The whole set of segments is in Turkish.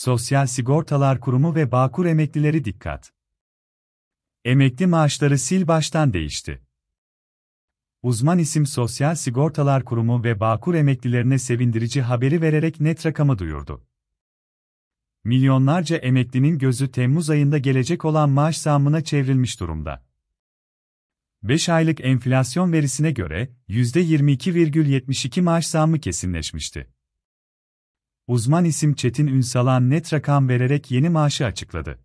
Sosyal Sigortalar Kurumu ve Bağkur emeklileri dikkat. Emekli maaşları sil baştan değişti. Uzman isim Sosyal Sigortalar Kurumu ve Bağkur emeklilerine sevindirici haberi vererek net rakamı duyurdu. Milyonlarca emeklinin gözü Temmuz ayında gelecek olan maaş zammına çevrilmiş durumda. 5 aylık enflasyon verisine göre %22,72 maaş zammı kesinleşmişti. Uzman isim Çetin Ünsalan net rakam vererek yeni maaşı açıkladı.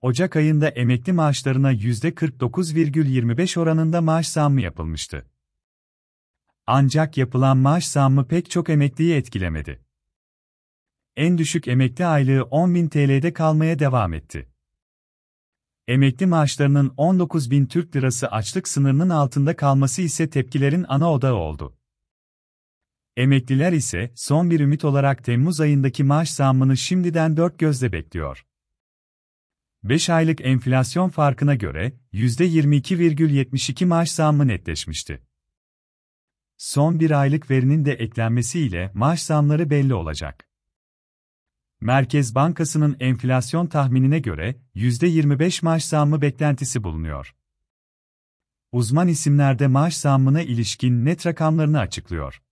Ocak ayında emekli maaşlarına %49,25 oranında maaş zammı yapılmıştı. Ancak yapılan maaş zammı pek çok emekliyi etkilemedi. En düşük emekli aylığı 10.000 TL'de kalmaya devam etti. Emekli maaşlarının 19.000 Türk Lirası açlık sınırının altında kalması ise tepkilerin ana odağı oldu. Emekliler ise son bir ümit olarak Temmuz ayındaki maaş zammını şimdiden dört gözle bekliyor. 5 aylık enflasyon farkına göre %22,72 maaş zammı netleşmişti. Son bir aylık verinin de eklenmesiyle maaş zamları belli olacak. Merkez Bankası'nın enflasyon tahminine göre %25 maaş zammı beklentisi bulunuyor. Uzman isimlerde maaş zammına ilişkin net rakamlarını açıklıyor.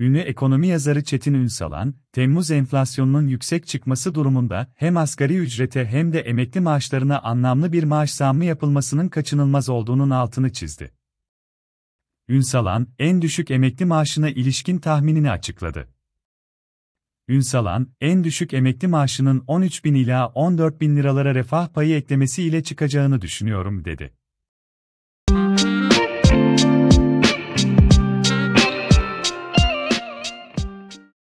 Ünlü ekonomi yazarı Çetin Ünsalan, Temmuz enflasyonunun yüksek çıkması durumunda hem asgari ücrete hem de emekli maaşlarına anlamlı bir maaş zammı yapılmasının kaçınılmaz olduğunun altını çizdi. Ünsalan, en düşük emekli maaşına ilişkin tahminini açıkladı. Ünsalan, en düşük emekli maaşının 13 bin ila 14 bin liralara refah payı eklemesi ile çıkacağını düşünüyorum dedi.